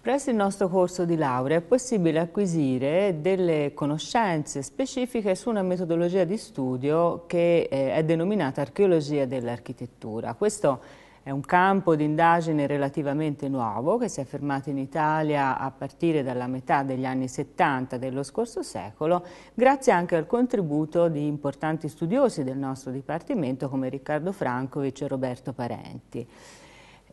Presso il nostro corso di laurea è possibile acquisire delle conoscenze specifiche su una metodologia di studio che eh, è denominata archeologia dell'architettura. Questo è un campo di indagine relativamente nuovo che si è affermato in Italia a partire dalla metà degli anni 70 dello scorso secolo, grazie anche al contributo di importanti studiosi del nostro Dipartimento come Riccardo Francovic e Roberto Parenti.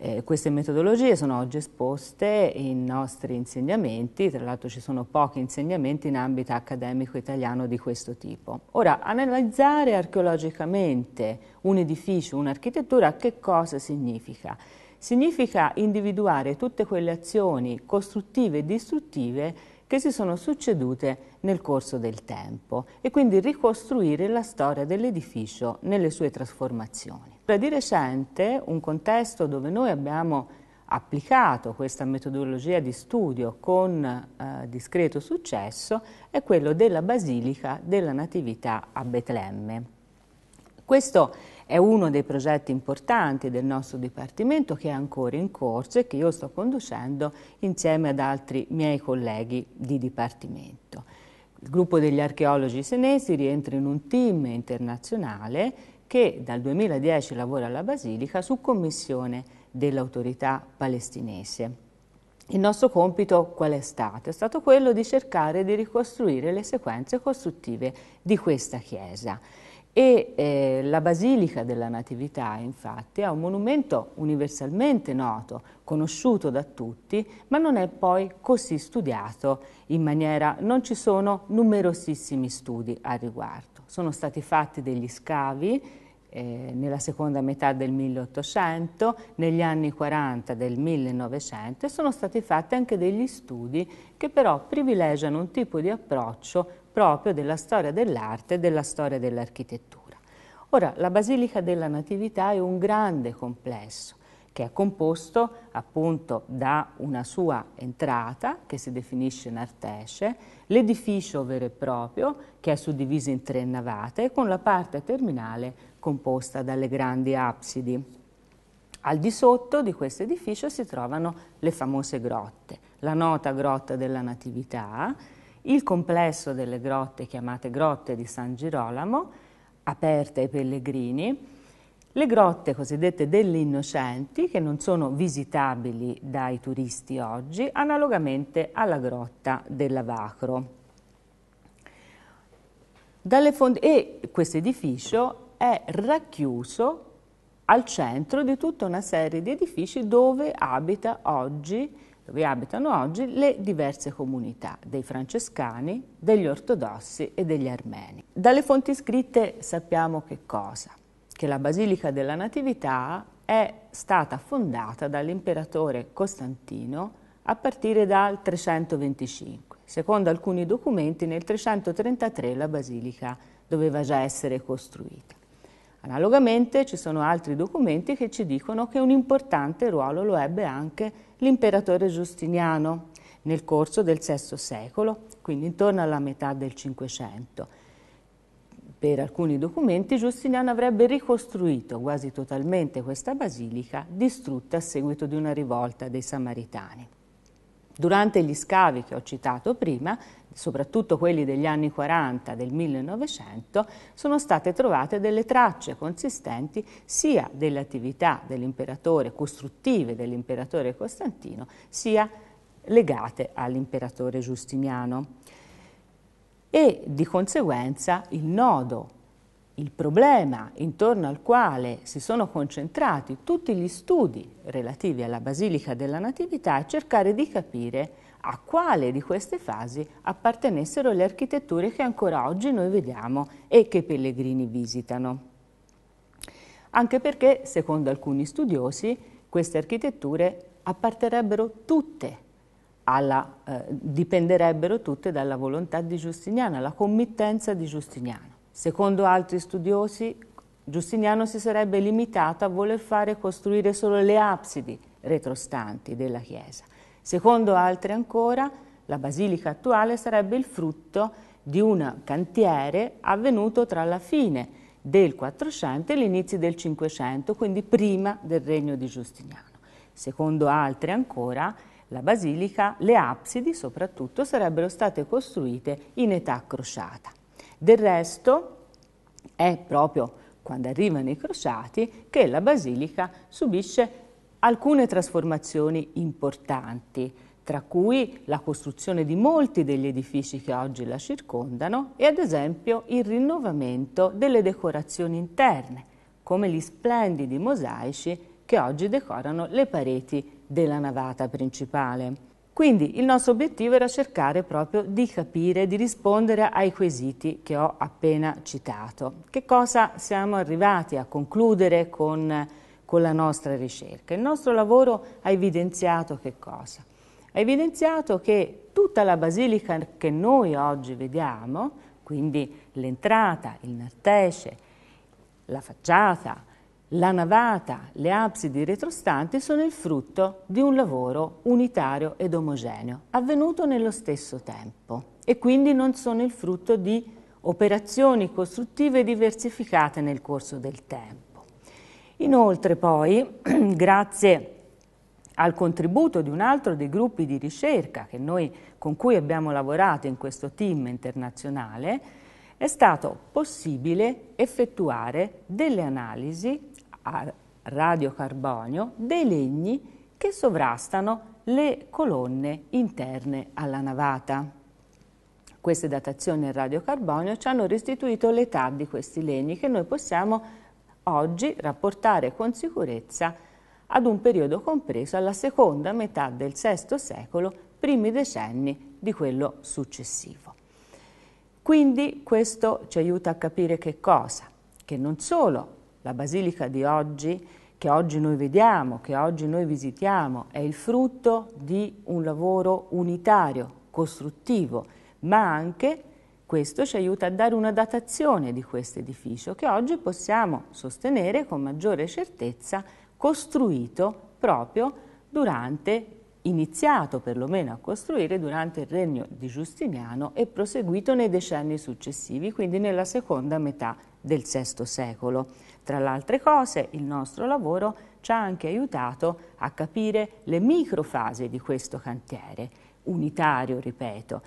Eh, queste metodologie sono oggi esposte in nostri insegnamenti, tra l'altro ci sono pochi insegnamenti in ambito accademico italiano di questo tipo. Ora, analizzare archeologicamente un edificio, un'architettura, che cosa significa? Significa individuare tutte quelle azioni costruttive e distruttive che si sono succedute nel corso del tempo e quindi ricostruire la storia dell'edificio nelle sue trasformazioni di recente un contesto dove noi abbiamo applicato questa metodologia di studio con eh, discreto successo è quello della Basilica della Natività a Betlemme. Questo è uno dei progetti importanti del nostro Dipartimento che è ancora in corso e che io sto conducendo insieme ad altri miei colleghi di Dipartimento. Il gruppo degli archeologi senesi rientra in un team internazionale che dal 2010 lavora alla Basilica su commissione dell'autorità palestinese. Il nostro compito qual è stato? È stato quello di cercare di ricostruire le sequenze costruttive di questa chiesa. E eh, la Basilica della Natività, infatti, è un monumento universalmente noto, conosciuto da tutti, ma non è poi così studiato in maniera... non ci sono numerosissimi studi al riguardo sono stati fatti degli scavi eh, nella seconda metà del 1800, negli anni 40 del 1900 e sono stati fatti anche degli studi che però privilegiano un tipo di approccio proprio della storia dell'arte e della storia dell'architettura. Ora, la Basilica della Natività è un grande complesso che è composto appunto da una sua entrata, che si definisce nartesce, l'edificio vero e proprio, che è suddiviso in tre navate, con la parte terminale composta dalle grandi absidi. Al di sotto di questo edificio si trovano le famose grotte, la nota grotta della Natività, il complesso delle grotte chiamate grotte di San Girolamo, aperte ai pellegrini, le grotte cosiddette degli innocenti, che non sono visitabili dai turisti oggi, analogamente alla grotta dell'Avacro. e questo edificio è racchiuso al centro di tutta una serie di edifici dove, abita oggi, dove abitano oggi le diverse comunità dei francescani, degli ortodossi e degli armeni. Dalle fonti scritte sappiamo che cosa? che la Basilica della Natività è stata fondata dall'imperatore Costantino a partire dal 325. Secondo alcuni documenti nel 333 la basilica doveva già essere costruita. Analogamente ci sono altri documenti che ci dicono che un importante ruolo lo ebbe anche l'imperatore Giustiniano nel corso del VI secolo, quindi intorno alla metà del Cinquecento per alcuni documenti, Giustiniano avrebbe ricostruito quasi totalmente questa basilica distrutta a seguito di una rivolta dei Samaritani. Durante gli scavi che ho citato prima, soprattutto quelli degli anni 40 del 1900, sono state trovate delle tracce consistenti sia delle attività dell'imperatore, costruttive dell'imperatore Costantino, sia legate all'imperatore Giustiniano e di conseguenza il nodo, il problema intorno al quale si sono concentrati tutti gli studi relativi alla Basilica della Natività è cercare di capire a quale di queste fasi appartenessero le architetture che ancora oggi noi vediamo e che i pellegrini visitano. Anche perché, secondo alcuni studiosi, queste architetture apparterebbero tutte alla, eh, dipenderebbero tutte dalla volontà di Giustiniano, alla committenza di Giustiniano. Secondo altri studiosi, Giustiniano si sarebbe limitato a voler fare costruire solo le absidi retrostanti della chiesa. Secondo altri ancora, la basilica attuale sarebbe il frutto di un cantiere avvenuto tra la fine del 400 e l'inizio del 500, quindi prima del regno di Giustiniano. Secondo altri ancora, la basilica, le absidi soprattutto sarebbero state costruite in età crociata. Del resto è proprio quando arrivano i crociati che la basilica subisce alcune trasformazioni importanti, tra cui la costruzione di molti degli edifici che oggi la circondano e ad esempio il rinnovamento delle decorazioni interne, come gli splendidi mosaici che oggi decorano le pareti della navata principale. Quindi il nostro obiettivo era cercare proprio di capire, di rispondere ai quesiti che ho appena citato. Che cosa siamo arrivati a concludere con, con la nostra ricerca? Il nostro lavoro ha evidenziato che cosa? Ha evidenziato che tutta la basilica che noi oggi vediamo, quindi l'entrata, il nartesce, la facciata, la navata, le absidi retrostanti sono il frutto di un lavoro unitario ed omogeneo, avvenuto nello stesso tempo e quindi non sono il frutto di operazioni costruttive diversificate nel corso del tempo. Inoltre poi, grazie al contributo di un altro dei gruppi di ricerca noi, con cui abbiamo lavorato in questo team internazionale, è stato possibile effettuare delle analisi a radiocarbonio dei legni che sovrastano le colonne interne alla navata. Queste datazioni a radiocarbonio ci hanno restituito l'età di questi legni che noi possiamo oggi rapportare con sicurezza ad un periodo compreso alla seconda metà del VI secolo, primi decenni di quello successivo. Quindi questo ci aiuta a capire che cosa? Che non solo la basilica di oggi, che oggi noi vediamo, che oggi noi visitiamo, è il frutto di un lavoro unitario, costruttivo, ma anche questo ci aiuta a dare una datazione di questo edificio che oggi possiamo sostenere con maggiore certezza costruito proprio durante, iniziato perlomeno a costruire durante il regno di Giustiniano e proseguito nei decenni successivi, quindi nella seconda metà del VI secolo. Tra le altre cose il nostro lavoro ci ha anche aiutato a capire le microfasi di questo cantiere, unitario, ripeto,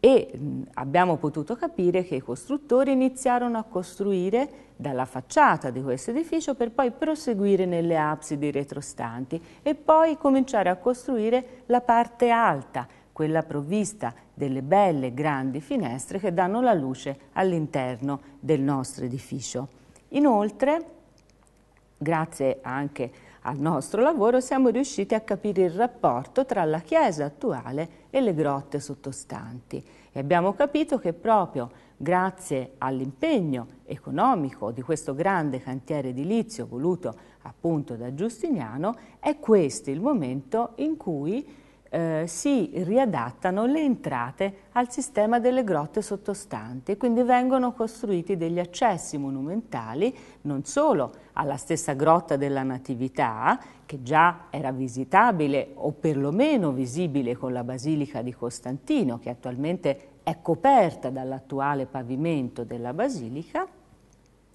e mh, abbiamo potuto capire che i costruttori iniziarono a costruire dalla facciata di questo edificio per poi proseguire nelle absidi retrostanti e poi cominciare a costruire la parte alta, quella provvista delle belle grandi finestre che danno la luce all'interno del nostro edificio. Inoltre, grazie anche al nostro lavoro, siamo riusciti a capire il rapporto tra la chiesa attuale e le grotte sottostanti e abbiamo capito che proprio grazie all'impegno economico di questo grande cantiere edilizio voluto appunto da Giustiniano, è questo il momento in cui eh, si riadattano le entrate al sistema delle grotte sottostanti e quindi vengono costruiti degli accessi monumentali non solo alla stessa grotta della Natività, che già era visitabile o perlomeno visibile con la Basilica di Costantino, che attualmente è coperta dall'attuale pavimento della Basilica,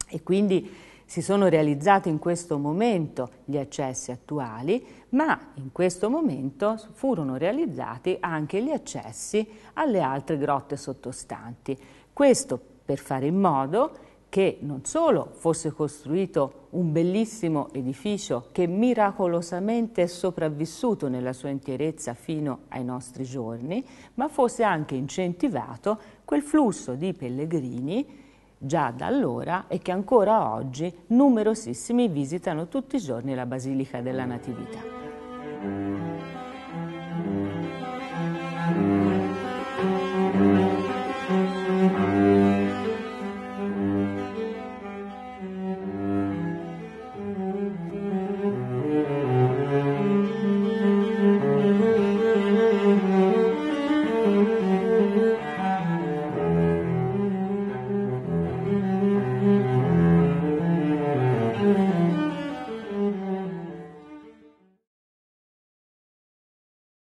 e quindi si sono realizzati in questo momento gli accessi attuali, ma in questo momento furono realizzati anche gli accessi alle altre grotte sottostanti. Questo per fare in modo che non solo fosse costruito un bellissimo edificio che miracolosamente è sopravvissuto nella sua intierezza fino ai nostri giorni, ma fosse anche incentivato quel flusso di pellegrini già da allora e che ancora oggi numerosissimi visitano tutti i giorni la Basilica della Natività.